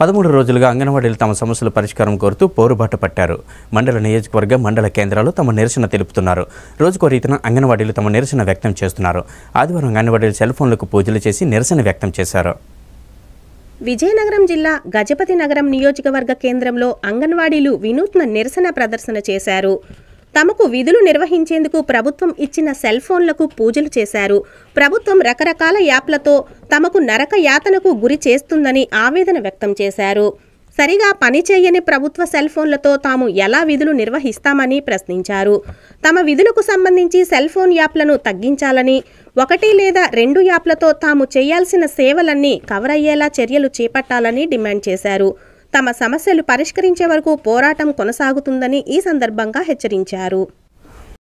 పదమూడు రోజులుగా అంగన్వాడీలు తమ సమస్యల పరిష్కారం కోరుతూ పోరుబాట పట్టారు మండల నియోజకవర్గ మండల కేంద్రాలు తమ నిరసన తెలుపుతున్నారు రోజుకో రీతిన అంగన్వాడీలు తమ నిరసన వ్యక్తం చేస్తున్నారు ఆదివారం అంగన్వాడీలు సెల్ ఫోన్లకు పూజలు చేసి నిరసన వ్యక్తం చేశారు విజయనగరం జిల్లా గజపతి నగరం నియోజకవర్గ కేంద్రంలో అంగన్వాడీలు వినూత్న నిరసన ప్రదర్శన చేశారు తమకు విధులు నిర్వహించేందుకు ప్రభుత్వం ఇచ్చిన సెల్ ఫోన్లకు పూజలు చేశారు ప్రభుత్వం రకరకాల యాప్లతో తమకు నరక యాతనకు గురి చేస్తుందని ఆవేదన వ్యక్తం చేశారు సరిగా పనిచేయని ప్రభుత్వ సెల్ ఫోన్లతో తాము ఎలా విధులు నిర్వహిస్తామని ప్రశ్నించారు తమ విధులకు సంబంధించి సెల్ ఫోన్ యాప్లను తగ్గించాలని ఒకటి లేదా రెండు యాప్లతో తాము చేయాల్సిన సేవలన్నీ కవర్ అయ్యేలా చర్యలు చేపట్టాలని డిమాండ్ చేశారు తమ సమస్యలు పరిష్కరించే వరకు పోరాటం కొనసాగుతుందని ఈ సందర్భంగా హెచ్చరించారు